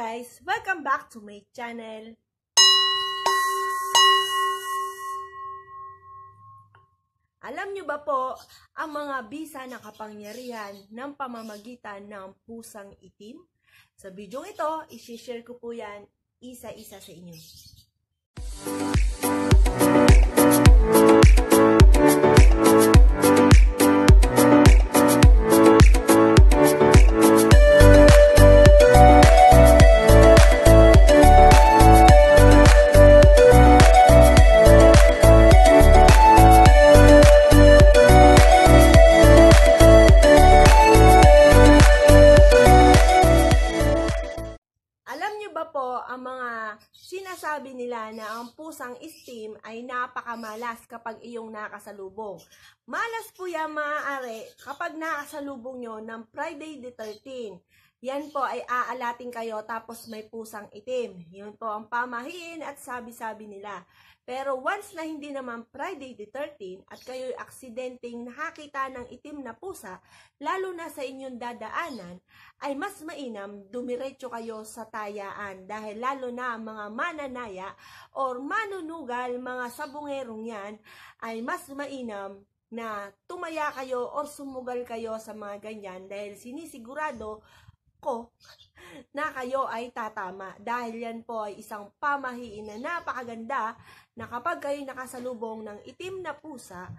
guys! Welcome back to my channel! Alam nyo ba po, ang mga bisa na kapangyarihan ng pamamagitan ng pusang itim? Sa video ito, isishare ko po yan isa-isa sa inyo. pusang steam ay napakamalas kapag iyong nakasalubong. Malas po yan maaari kapag nakasalubong nyo ng Friday the 13 yan po ay aalatin kayo tapos may pusang itim. Yun po ang pamahiin at sabi-sabi nila. Pero once na hindi naman Friday the 13 at kayo'y aksidenteng nakakita ng itim na pusa, lalo na sa inyong dadaanan, ay mas mainam dumiretso kayo sa tayaan dahil lalo na mga mananaya or manunugal, mga sabungerong yan, ay mas mainam na tumaya kayo or sumugal kayo sa mga ganyan dahil sinisigurado ko na kayo ay tatama dahil yan po ay isang pamahiin na napakaganda na kapag kayo nakasalubong ng itim na pusa,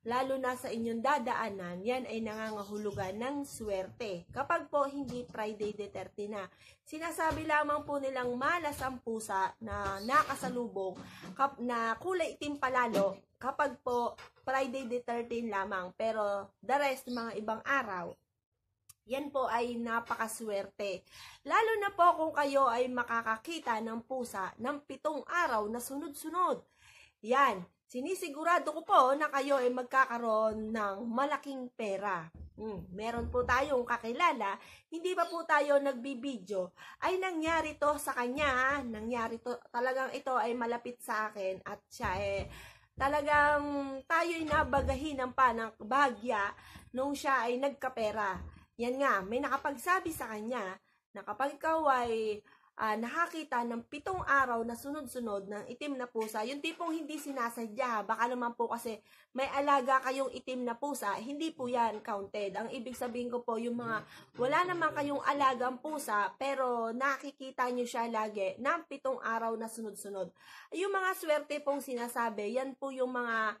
lalo na sa inyong dadaanan, yan ay nangangahulugan ng swerte. Kapag po hindi Friday Duterte na, sinasabi lamang po nilang malas ang pusa na nakasalubong kap na kulay itim palalo kapag po Friday the 13 lamang pero the rest mga ibang araw yan po ay napakaswerte. Lalo na po kung kayo ay makakakita ng pusa ng pitong araw na sunod-sunod. Yan, sinisigurado ko po na kayo ay magkakaroon ng malaking pera. Hmm, meron po tayong kakilala, hindi pa po tayo nagbibideo, ay nangyari to sa kanya, nangyari to, talagang ito ay malapit sa akin at siya eh, talagang tayo'y nabagahinan pa ng bagya nung siya ay nagkapera. Yan nga, may nakapagsabi sa kanya na kapag ikaw ay uh, nakakita ng pitong araw na sunod-sunod ng itim na pusa, yung tipong hindi sinasadya, baka naman po kasi may alaga kayong itim na pusa, hindi po yan counted. Ang ibig sabihin ko po, yung mga wala naman kayong alagang pusa, pero nakikita nyo siya lagi ng pitong araw na sunod-sunod. Yung mga swerte pong sinasabi, yan po yung mga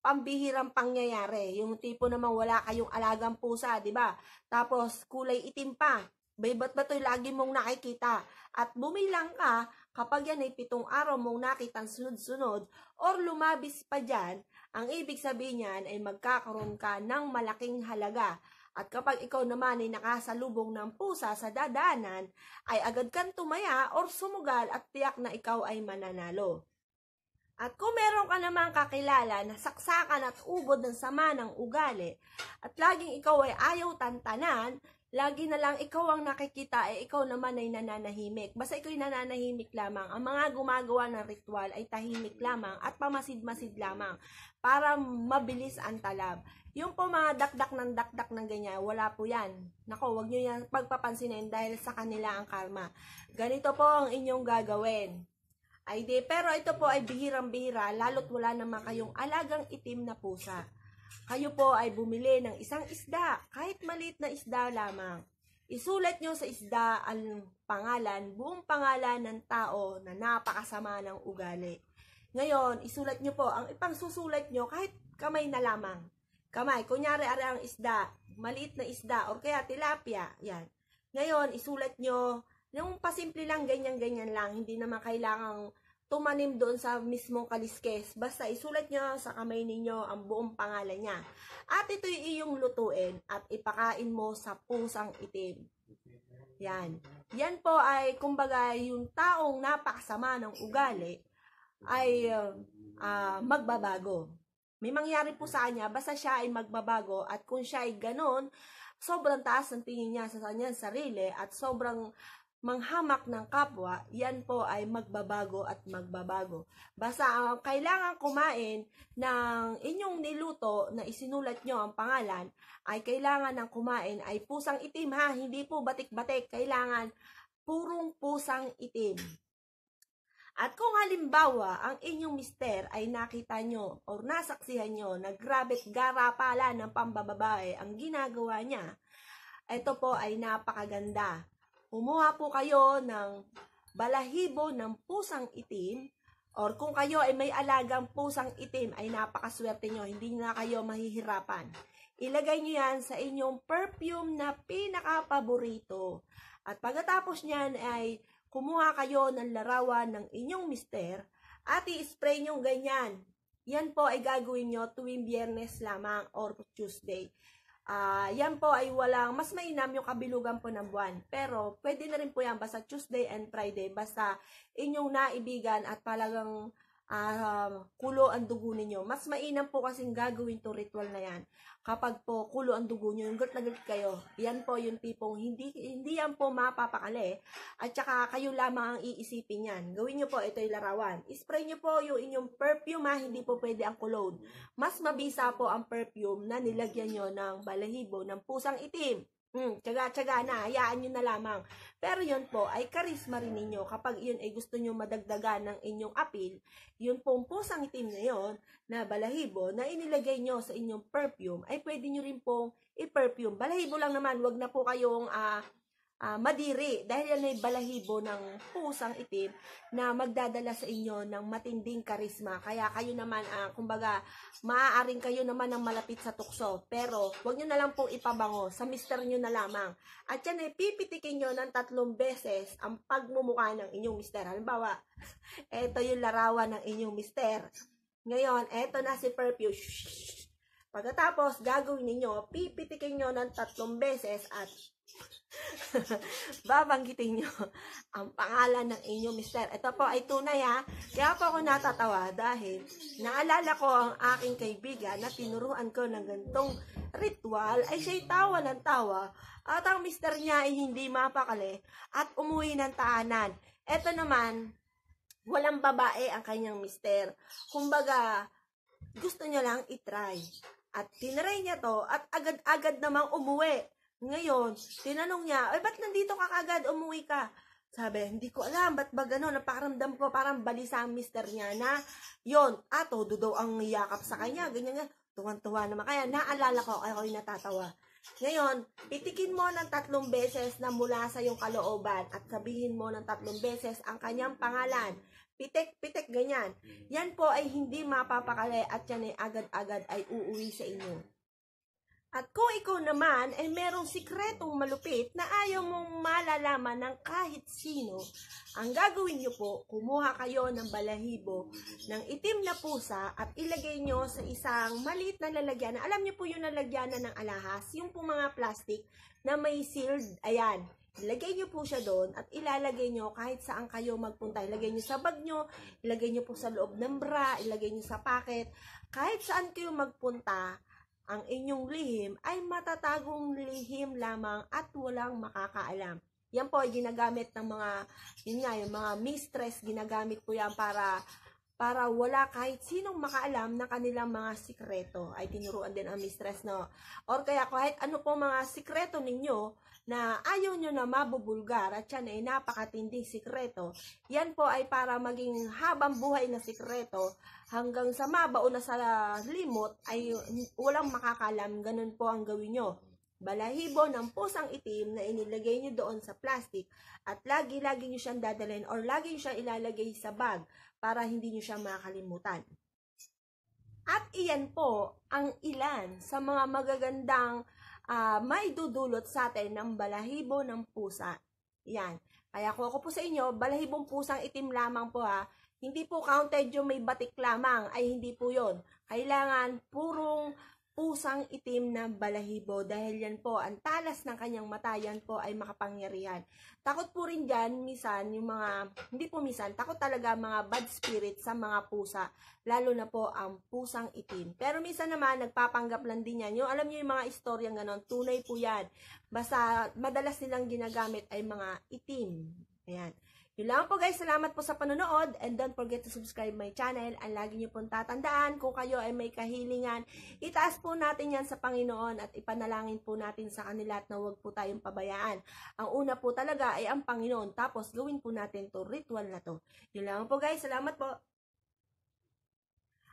pambihirang pangyayari. Yung tipo naman wala kayong alagang pusa, di ba? Tapos kulay itim pa. Bay, ba't ba to'y lagi mong nakikita? At bumilang ka kapag yan ay pitong araw mong nakitang sunod-sunod or lumabis pa dyan, ang ibig sabihin niyan ay magkakaroon ka ng malaking halaga. At kapag ikaw naman ay nakasalubong ng pusa sa dadanan, ay agad kang tumaya or sumugal at tiyak na ikaw ay mananalo. At kung meron ka namang kakilala na saksakan at ubod ng sama ng ugali, at laging ikaw ay ayaw tantanan, lagi na lang ikaw ang nakikita ay eh, ikaw naman ay nananahimik. Basta ikaw'y nananahimik lamang. Ang mga gumagawa ng ritual ay tahimik lamang at pamasid-masid lamang para mabilis ang talab. Yung po mga dakdak ng dakdak ng ganyan, wala po yan. Nako, wag nyo yan pagpapansinin dahil sa kanila ang karma. Ganito po ang inyong gagawin ay Pero ito po ay bihirang-bihira, lalo't wala naman kayong alagang itim na pusa. Kayo po ay bumili ng isang isda, kahit maliit na isda lamang. Isulat nyo sa isda ang pangalan, buong pangalan ng tao na napakasama ng ugali. Ngayon, isulat nyo po, ang ipangsusulat nyo kahit kamay na lamang. Kamay, kunyari ari ang isda, maliit na isda, or kaya tilapia, yan. Ngayon, isulat nyo yung pasimple lang, ganyan-ganyan lang. Hindi naman kailangang tumanim doon sa mismong kaliskes. Basta isulat nyo sa kamay ninyo ang buong pangalan niya. At ito'y yung iyong lutuin at ipakain mo sa pusang itim. Yan. Yan po ay kumbaga yung taong napakasama ng ugali ay uh, uh, magbabago. May mangyari po sa kanya basta siya ay magbabago at kung siya ay ganun, sobrang taas ng tingin niya sa kanyang sarili at sobrang manghamak ng kapwa, yan po ay magbabago at magbabago. Basta ang kailangan kumain ng inyong niluto na isinulat nyo ang pangalan, ay kailangan ng kumain ay pusang itim ha, hindi po batik-batik, kailangan purong pusang itim. At kung halimbawa, ang inyong mister ay nakita nyo o nasaksihan nyo na grabe't garapala ng pambababae ang ginagawa niya, ito po ay napakaganda Umuha po kayo ng balahibo ng pusang itim or kung kayo ay may alagang pusang itim ay napakaswerte nyo, hindi na kayo mahihirapan. Ilagay nyo yan sa inyong perfume na pinakapaborito. At pagkatapos niyan ay kumuha kayo ng larawan ng inyong mister at i-spray nyo ganyan. Yan po ay gagawin nyo tuwing biyernes lamang or Tuesday. Uh, yan po ay walang, mas mainam yung kabilugan po ng buwan. Pero, pwede na rin po yan basta Tuesday and Friday. Basta inyong naibigan at palagang uh, kulo ang dugo ninyo. Mas mainam po kasing gagawin to ritual na yan. Kapag po kulo ang dugo nyo, yung gulat na gulat kayo, yan po yung tipong hindi, hindi yan po mapapakali. At saka kayo lamang ang iisipin yan. Gawin nyo po, ito yung larawan. Ispray nyo po yung inyong perfume ha, hindi po pwede ang cologne. Mas mabisa po ang perfume na nilagyan nyo ng balahibo ng pusang itim. Hmm, tsaga-tsaga na, hayaan nyo na lamang. Pero yun po ay karisma rin ninyo. Kapag yun ay gusto nyo madagdagan ng inyong appeal, yun pong pusang itim na yun, na balahibo, na inilagay nyo sa inyong perfume, ay pwede nyo rin pong i-perfume. Balahibo lang naman, wag na po kayong uh, uh, madiri dahil yan ay balahibo ng pusang itim na magdadala sa inyo ng matinding karisma. Kaya kayo naman, uh, kumbaga, maaaring kayo naman ng malapit sa tukso. Pero, wag nyo na lang pong ipabango. Sa mister nyo na lamang. At yan ay pipitikin nyo ng tatlong beses ang pagmumukha ng inyong mister. Halimbawa, eto yung larawan ng inyong mister. Ngayon, eto na si perfume. Shhh Pagkatapos, gagawin ninyo, pipitikin nyo ng tatlong beses at babanggitin nyo ang pangalan ng inyong mister. Ito po ay tunay ha. Kaya po ako natatawa dahil naalala ko ang aking kaibigan na tinuruan ko ng gantong ritual ay siya'y tawa ng tawa at ang mister niya ay hindi mapakali at umuwi ng taanan. Ito naman, walang babae ang kanyang mister. Kumbaga, gusto niya lang itry. At tinray niya to at agad-agad namang umuwi. Ngayon, tinanong niya, ay ba't nandito ka kagad, umuwi ka? Sabi, hindi ko alam, ba't ba gano'n? Naparamdam ko, parang balisa ang mister niya na, yon ato, dudaw ang yakap sa kanya, ganyan nga. Tuwan-tuwa naman. Kaya naalala ko, ako'y natatawa. Ngayon, itikin mo ng tatlong beses na mula sa iyong kalooban at sabihin mo ng tatlong beses ang kanyang pangalan pitik, pitik, ganyan. Mm. Yan po ay hindi mapapakali at yan ay agad-agad ay uuwi sa inyo. At kung ikaw naman ay merong sikretong malupit na ayaw mong malalaman ng kahit sino, ang gagawin niyo po, kumuha kayo ng balahibo ng itim na pusa at ilagay niyo sa isang maliit na lalagyan. Alam niyo po yung lalagyanan ng alahas, yung po mga plastic na may sealed, ayan, Ilagay nyo po siya doon at ilalagay nyo kahit saan kayo magpunta. Ilagay nyo sa bag nyo, ilagay nyo po sa loob ng bra, ilagay nyo sa pocket. Kahit saan kayo magpunta, ang inyong lihim ay matatagong lihim lamang at walang makakaalam. Yan po ay ginagamit ng mga, yun nga, yung mga mistress, ginagamit po yan para para wala kahit sinong makaalam ng kanilang mga sikreto. Ay tinuruan din ang mistress no. Or kaya kahit ano po mga sikreto ninyo na ayaw nyo na mabubulgar at yan ay napakatinding sikreto, yan po ay para maging habang buhay na sikreto hanggang sa mabao na sa limot ay walang makakalam. Ganun po ang gawin nyo balahibo ng pusang itim na inilagay nyo doon sa plastic at lagi-lagi nyo siyang dadalhin or lagi nyo siyang ilalagay sa bag para hindi nyo siya makalimutan. At iyan po ang ilan sa mga magagandang uh, ah, may dudulot sa atin ng balahibo ng pusa. Yan. Kaya kung ako po sa inyo, balahibong pusang itim lamang po ha. Hindi po counted yung may batik lamang, ay hindi po yon. Kailangan purong pusang itim na balahibo dahil yan po, ang talas ng kanyang mata, yan po ay makapangyarihan. Takot po rin dyan, misan, yung mga, hindi po misan, takot talaga mga bad spirit sa mga pusa, lalo na po ang pusang itim. Pero misan naman, nagpapanggap lang din yan. Yung, alam nyo yung mga istoryang ganon, tunay po yan. Basta, madalas nilang ginagamit ay mga itim. Ayan. Yun lang po guys, salamat po sa panonood and don't forget to subscribe my channel. Ang lagi niyo pong tatandaan, kung kayo ay may kahilingan, itaas po natin yan sa Panginoon at ipanalangin po natin sa kanila at na huwag po tayong pabayaan. Ang una po talaga ay ang Panginoon, tapos gawin po natin to ritual na to. Yun lang po guys, salamat po.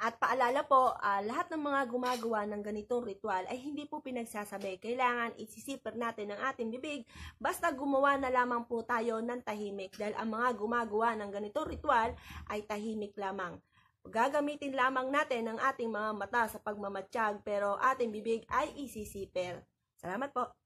At paalala po, uh, lahat ng mga gumagawa ng ganitong ritual ay hindi po pinagsasabi. Kailangan isisiper natin ang ating bibig. Basta gumawa na lamang po tayo ng tahimik dahil ang mga gumagawa ng ganitong ritual ay tahimik lamang. Gagamitin lamang natin ang ating mga mata sa pagmamatsyag pero ating bibig ay isisiper. Salamat po!